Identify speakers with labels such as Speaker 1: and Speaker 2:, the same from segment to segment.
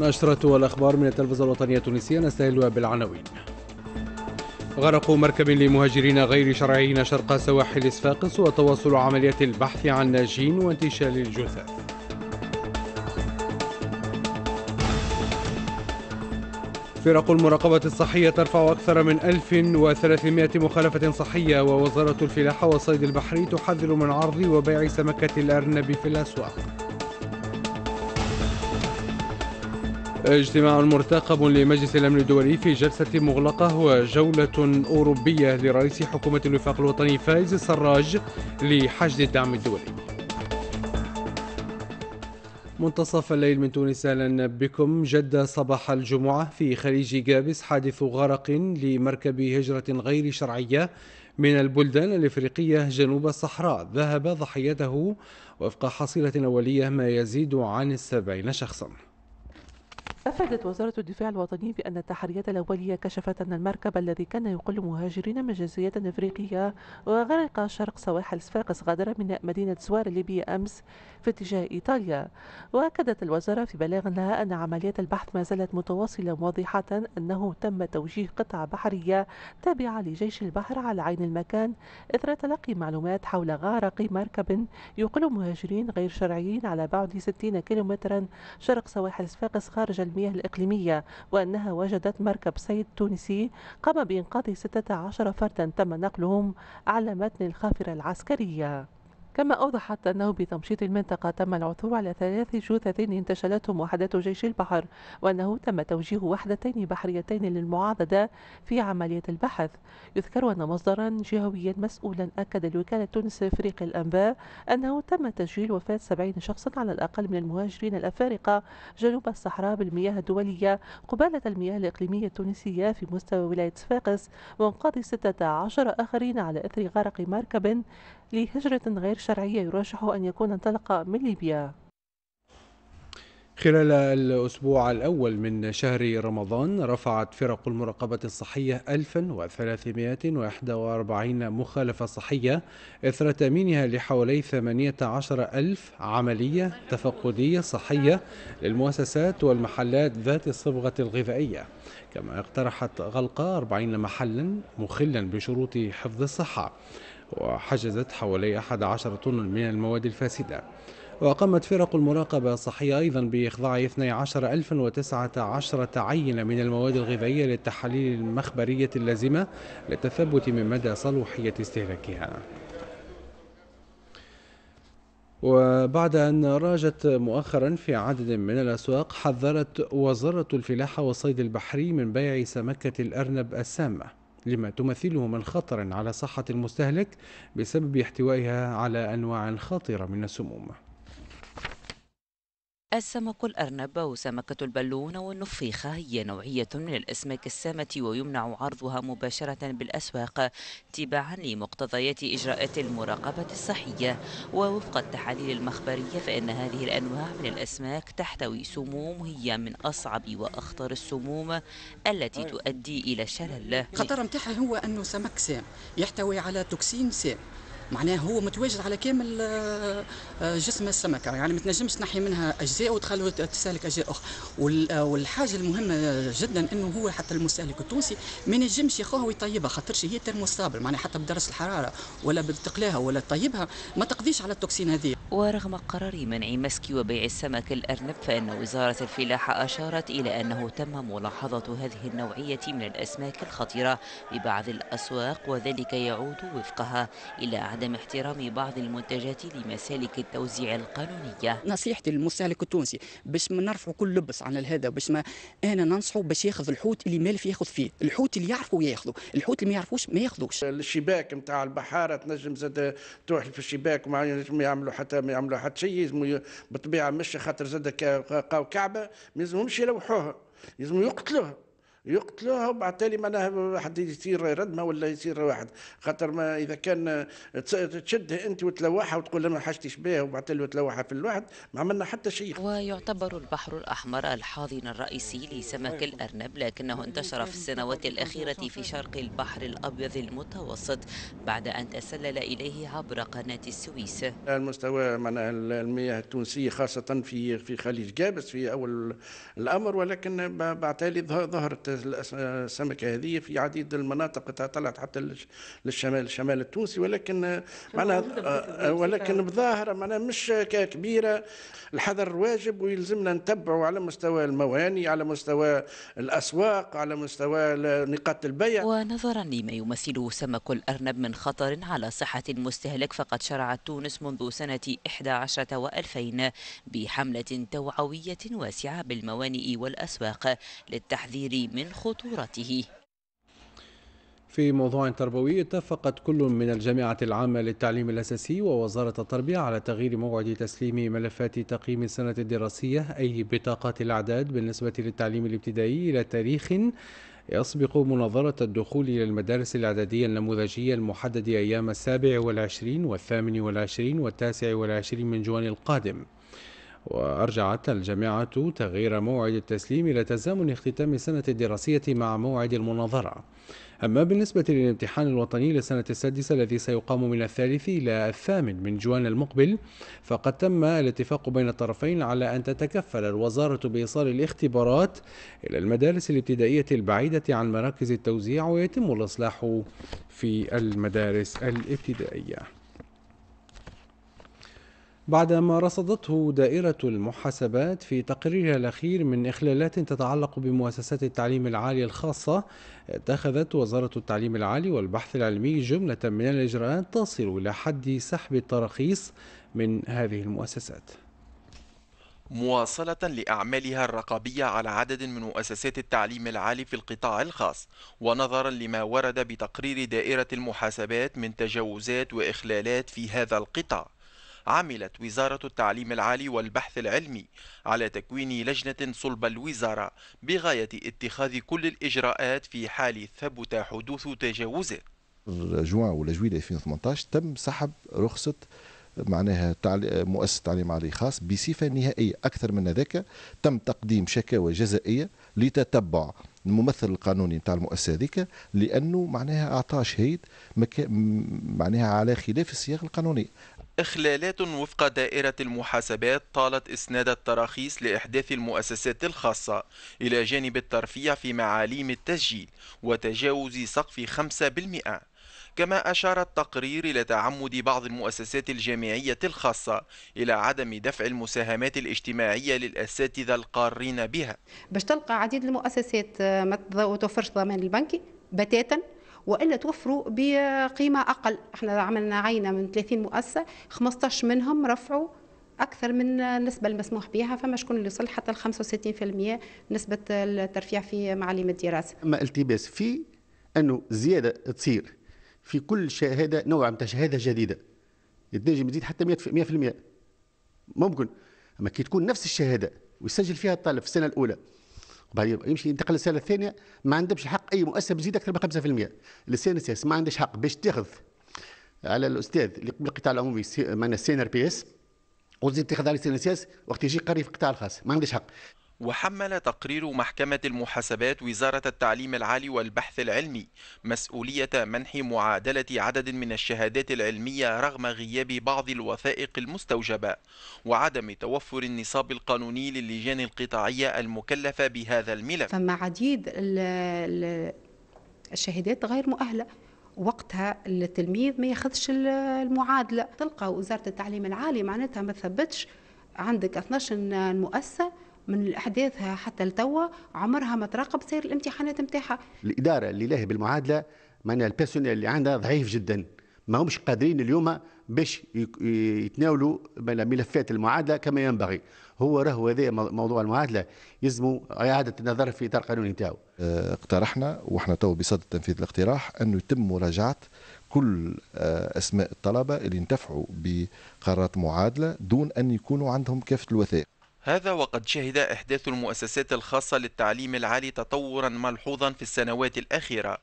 Speaker 1: نشرة الأخبار من التلفزة الوطنية التونسية نستهلها بالعناوين غرق مركب لمهاجرين غير شرعيين شرق سواحل صفاقس وتواصل عملية البحث عن ناجين وانتشال الجثث فرق المراقبة الصحية ترفع أكثر من 1300 مخالفة صحية ووزارة الفلاحة والصيد البحري تحذر من عرض وبيع سمكة الأرنب في الأسواق اجتماع مرتقب لمجلس الأمن الدولي في جلسة مغلقة وجولة أوروبية لرئيس حكومة الوفاق الوطني فايز السراج لحشد الدعم الدولي منتصف الليل من تونس اهلا بكم جد صباح الجمعه في خليج جابس حادث غرق لمركب هجره غير شرعيه من البلدان الافريقيه جنوب الصحراء ذهب ضحيته وفق حصيله اوليه ما يزيد عن السبعين شخصا
Speaker 2: أفادت وزارة الدفاع الوطني بأن التحريات الأولية كشفت أن المركب الذي كان يقل مهاجرين من جنسية أفريقية وغرق شرق سواحل صفاقس غادر من مدينة سوار الليبية أمس في اتجاه إيطاليا وأكدت الوزارة في بلاغ لها أن عمليات البحث ما زالت متواصلة واضحة أنه تم توجيه قطع بحرية تابعة لجيش البحر على عين المكان إثر تلقي معلومات حول غارق مركب يقل مهاجرين غير شرعيين على بعد 60 كيلومترا شرق سواحل صفاقس خارج المياه الإقليمية وأنها وجدت مركب سيد تونسي قام بإنقاذ 16 فردا تم نقلهم على متن الخافرة العسكرية كما أوضحت أنه بتمشيط المنطقة تم العثور على ثلاث جثث انتشلتهم وحدات جيش البحر وأنه تم توجيه وحدتين بحريتين للمعاضدة في عملية البحث يذكر أن مصدرا جهويا مسؤولا أكد الوكالة تونس فريق الأنباء أنه تم تسجيل وفاة 70 شخصا على الأقل من المهاجرين الأفارقة جنوب الصحراء بالمياه الدولية قبالة المياه الإقليمية التونسية في مستوى ولاية صفاقس وانقاذ 16 آخرين على إثر غرق مركب لهجرة غير شرعية يرجح أن يكون انطلق من ليبيا
Speaker 1: خلال الأسبوع الأول من شهر رمضان رفعت فرق المراقبة الصحية 1341 مخالفة صحية إثر تأمينها لحوالي 18 ألف عملية تفقدية صحية للمؤسسات والمحلات ذات الصبغة الغذائية كما اقترحت غلقة 40 محلا مخلا بشروط حفظ الصحة وحجزت حوالي 11 طن من المواد الفاسدة وقامت فرق المراقبة الصحية أيضا بإخضاع 12019 عينة من المواد الغذائية للتحاليل المخبرية اللازمة للتثبت من مدى صلوحية استهلاكها وبعد أن راجت مؤخرا في عدد من الأسواق حذرت وزارة الفلاحة والصيد البحري من بيع سمكة الأرنب السامة لما تمثله من خطر على صحة المستهلك بسبب احتوائها على أنواع خطرة من السموم
Speaker 3: السمك الأرنب وسمكة البالون والنفيخة هي نوعية من الأسماك السامة ويمنع عرضها مباشرة بالأسواق تباعا لمقتضيات إجراءات المراقبة الصحية ووفق التحاليل المخبرية فإن هذه الأنواع من الأسماك تحتوي سموم هي من أصعب وأخطر السموم التي طيب. تؤدي إلى شلل خطر متاعها هو أنه سمك سام يحتوي على توكسين سام معناها هو متواجد على كامل آه، آه، جسم السمكه يعني ما تنجمش تنحي منها اجزاء وتخلو تستهلك اجزاء اخرى آه، والحاجه المهمه جدا انه هو حتى المستهلك التونسي ما ينجمش يخوها ويطيبها خاطرش هي ترموستابل معناها حتى بدرجه الحراره ولا بتقلاها ولا تطيبها ما تقضيش على التوكسين هذه ورغم قرار منع مسك وبيع السمك الأرنب فإن وزارة الفلاحة أشارت إلى أنه تم ملاحظة هذه النوعية من الأسماك الخطيرة ببعض الأسواق وذلك يعود وفقها إلى عدم احترام بعض المنتجات لمسالك التوزيع القانونية نصيحتي للمستهلك التونسي باش ما نرفع كل لبس عن هذا باش ما أنا ننصحه باش ياخذ الحوت اللي مالف ياخذ فيه الحوت اللي يعرفه ياخذه الحوت اللي ما يعرفوش ما ياخذوش الشباك
Speaker 1: نتاع البحارة تنجم زاد تروح في الشباك وما يعملوا حتى ما يعملوا حتى شيء بالطبيعه مش خاطر زاد قاو كعبه ما يلزمهمش يلوحوها يلزموا يقتلوها يقتلوها وبعتالي معناها واحد يصير ردمه ولا يصير واحد خاطر ما اذا كان تشدها انت وتلوحها وتقول انا ما حاجتش بها وبعتالي وتلوحها في
Speaker 3: الواحد ما عملنا حتى شيء ويعتبر البحر الاحمر الحاضن الرئيسي لسمك الارنب لكنه انتشر في السنوات الاخيره في شرق البحر الابيض المتوسط بعد ان تسلل اليه عبر قناه السويس
Speaker 1: المستوى معناها المياه التونسيه خاصه في في خليج جابس في اول الامر ولكن بعتالي ظهرت السمكه هذه في عديد المناطق طلعت حتى للشمال الشمال التونسي ولكن معناها آه، ولكن بظاهره معناها مش كبيره الحذر واجب ويلزمنا نتبعوا على مستوى المواني على مستوى
Speaker 3: الاسواق على مستوى نقاط البيع ونظرا لما يمثله سمك الارنب من خطر على صحه المستهلك فقد شرعت تونس منذ سنه 11 و2000 بحمله توعويه واسعه بالموانئ والاسواق للتحذير من من خطورته
Speaker 1: في موضوع تربوي اتفقت كل من الجامعة العامة للتعليم الأساسي ووزارة التربية على تغيير موعد تسليم ملفات تقييم السنة الدراسية أي بطاقات الأعداد بالنسبة للتعليم الابتدائي إلى تاريخ يسبق مناظرة الدخول إلى المدارس الإعدادية النموذجية المحدد أيام السابع والعشرين والثامن والعشرين والتاسع والعشرين من جوان القادم وأرجعت الجامعة تغيير موعد التسليم إلى تزامن اختتام السنة الدراسية مع موعد المناظرة أما بالنسبة للامتحان الوطني للسنة السادسة الذي سيقام من الثالث إلى الثامن من جوان المقبل فقد تم الاتفاق بين الطرفين على أن تتكفل الوزارة بإيصال الاختبارات إلى المدارس الابتدائية البعيدة عن مراكز التوزيع ويتم الإصلاح في المدارس الابتدائية بعدما رصدته دائرة المحاسبات في تقريرها الأخير من إخلالات تتعلق بمؤسسات التعليم العالي الخاصة اتخذت وزارة التعليم العالي والبحث العلمي جملة من الإجراءات تصل إلى حد سحب التراخيص من هذه المؤسسات
Speaker 4: مواصلة لأعمالها الرقابية على عدد من مؤسسات التعليم العالي في القطاع الخاص ونظرا لما ورد بتقرير دائرة المحاسبات من تجاوزات وإخلالات في هذا القطاع عملت وزارة التعليم العالي والبحث العلمي على تكوين لجنة صلب الوزارة بغاية اتخاذ كل الإجراءات في حال ثبت حدوث تجاوزه
Speaker 1: جوان ولا جويلة 2018 تم سحب رخصة معناها مؤسسة تعليم عالي خاص بصفة نهائية أكثر من ذلك تم تقديم شكاوى جزائية لتتبع الممثل القانوني نتاع المؤسسه هذيك لانه معناها اعطاه شهيد مك... معناها على خلاف السياق القانوني
Speaker 4: إخلالات وفق دائرة المحاسبات طالت إسناد التراخيص لإحداث المؤسسات الخاصة إلى جانب الترفيع في معاليم التسجيل وتجاوز سقف 5% كما أشار التقرير إلى تعمد بعض المؤسسات الجامعية الخاصة إلى عدم دفع المساهمات الاجتماعية للأساتذة القارين بها
Speaker 3: باش تلقى عديد المؤسسات آه، ما توفرش ضمان البنكي بتاتا والا توفروا بقيمه اقل احنا عملنا عينه من 30 مؤسسه 15 منهم رفعوا اكثر من النسبه المسموح بها فما شكون اللي وصل حتى ل 65% نسبه الترفيع في معالم الدراسه.
Speaker 1: ما التباس في انه زياده تصير في كل شهاده نوع من شهاده جديده تنجم تزيد حتى 100% ممكن اما كي تكون نفس الشهاده ويسجل فيها الطالب في السنه الاولى وبعد يمشي ينتقل للسنه الثانيه ما عندهمش حق اي مؤسسه بتزيد اكثر من 5% السنه السادسه ما عندهش حق باش تاخذ على الاستاذ اللي قبل القطاع العمومي معنا السينر بي اس وتزيد تاخذ على السنه السادسه وقت يجي قريب في القطاع الخاص ما عندهش حق
Speaker 4: وحمل تقرير محكمة المحاسبات وزارة التعليم العالي والبحث العلمي مسؤولية منح معادلة عدد من الشهادات العلمية رغم غياب بعض الوثائق المستوجبة وعدم توفر النصاب القانوني للجان القطاعية المكلفة بهذا الملف فما
Speaker 3: عديد الشهادات غير مؤهلة وقتها التلميذ ما ياخذش المعادله تلقى وزاره التعليم العالي معناتها ما ثبتش عندك 12 مؤسسه من احداثها حتى لتوا عمرها ما تراقب سير الامتحانات نتاعها
Speaker 1: الاداره اللي لاهي بالمعادله معناها البيرسونيل اللي عندها ضعيف جدا ما همش قادرين اليوم باش يتناولوا ملفات المعادله كما ينبغي هو راهو هذا موضوع المعادله يلزم اعاده النظر في اطار قانوني نتاعو آه، اقترحنا واحنا تو بصدد تنفيذ الاقتراح انه يتم مراجعه كل آه، اسماء الطلبه اللي انتفعوا بقرارات معادله دون ان يكونوا عندهم كافه الوثائق
Speaker 4: هذا وقد شهد إحداث المؤسسات الخاصة للتعليم العالي تطورا ملحوظا في السنوات الأخيرة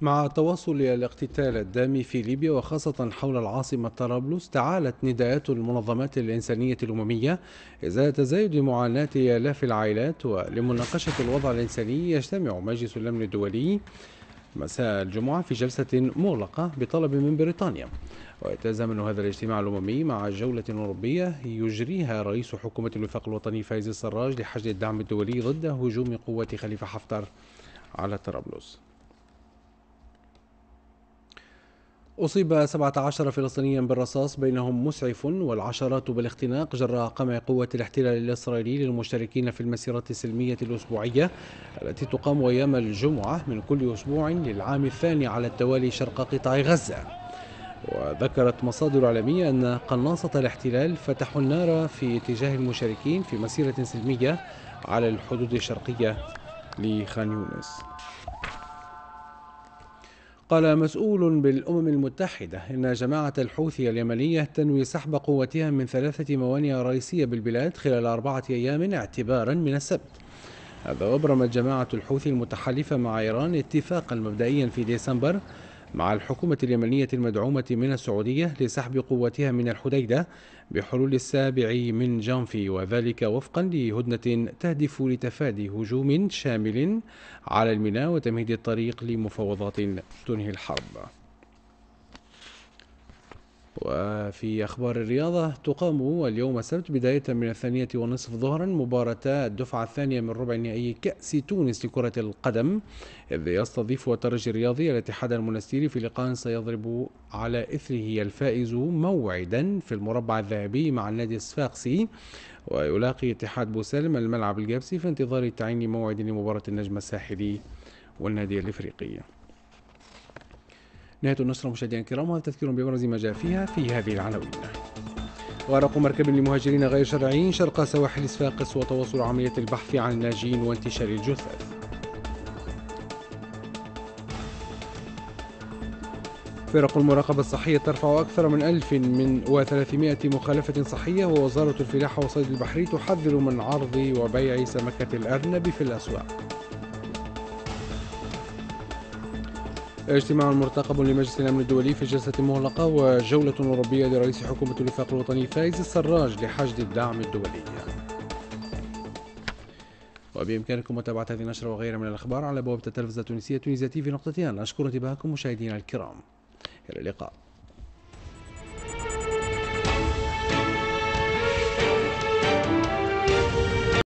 Speaker 1: مع تواصل الاقتتال الدامي في ليبيا وخاصة حول العاصمة طرابلس تعالت نداءات المنظمات الإنسانية الأممية إزاء تزايد معاناة آلاف العائلات ولمناقشة الوضع الإنساني يجتمع مجلس الأمن الدولي مساء الجمعة في جلسة مغلقة بطلب من بريطانيا ويتزامن هذا الاجتماع الأممي مع جولة أوروبية يجريها رئيس حكومة الوفاق الوطني فايز السراج لحشد الدعم الدولي ضد هجوم قوات خليفة حفتر على طرابلس أصيب 17 فلسطينيا بالرصاص بينهم مسعف والعشرات بالاختناق جراء قمع قوة الاحتلال الإسرائيلي للمشتركين في المسيرة السلمية الأسبوعية التي تقام أيام الجمعة من كل أسبوع للعام الثاني على التوالي شرق قطاع غزة وذكرت مصادر إعلامية أن قناصة الاحتلال فتحوا النار في اتجاه المشاركين في مسيرة سلمية على الحدود الشرقية لخان يونس قال مسؤول بالأمم المتحدة إن جماعة الحوثي اليمنية تنوي سحب قوتها من ثلاثة موانئ رئيسية بالبلاد خلال أربعة أيام اعتبارا من السبت هذا وأبرمت جماعة الحوثي المتحالفة مع إيران اتفاقا مبدئيا في ديسمبر مع الحكومة اليمنية المدعومة من السعودية لسحب قواتها من الحديدة بحلول السابع من جانفي وذلك وفقا لهدنة تهدف لتفادي هجوم شامل على الميناء وتمهيد الطريق لمفاوضات تنهي الحرب وفي أخبار الرياضة تقام اليوم السبت بداية من الثانية ونصف ظهرا مباراة الدفعة الثانية من ربع نهائي كأس تونس لكرة القدم إذ يستضيف الترجي الرياضي الاتحاد المنستيري في لقاء سيضرب على إثره الفائز موعدا في المربع الذهبي مع النادي الصفاقسي ويلاقي اتحاد بوسالم الملعب الجبسي في انتظار تعيين موعد لمباراة النجم الساحلي والنادي الإفريقي نهاية النشرة مشاهدينا الكرام وهذا تذكير بأبرز ما جاء فيها في هذه العناوين غرق مركب لمهاجرين غير شرعيين شرق سواحل صفاقس وتواصل عملية البحث عن الناجين وانتشار الجثث فرق المراقبة الصحية ترفع أكثر من 1300 مخالفة صحية ووزارة الفلاحة والصيد البحري تحذر من عرض وبيع سمكة الأرنب في الأسواق اجتماع مرتقب لمجلس الامن الدولي في جلسه مغلقه وجوله اوروبيه لرئيس حكومه الوفاق الوطني فايز السراج لحشد الدعم الدولي. وبامكانكم متابعه هذه النشره وغيرها من الاخبار على بوابه التلفزه التونسيه تونيزيا تي في نقطتين اشكر انتباهكم مشاهدينا الكرام. الى اللقاء.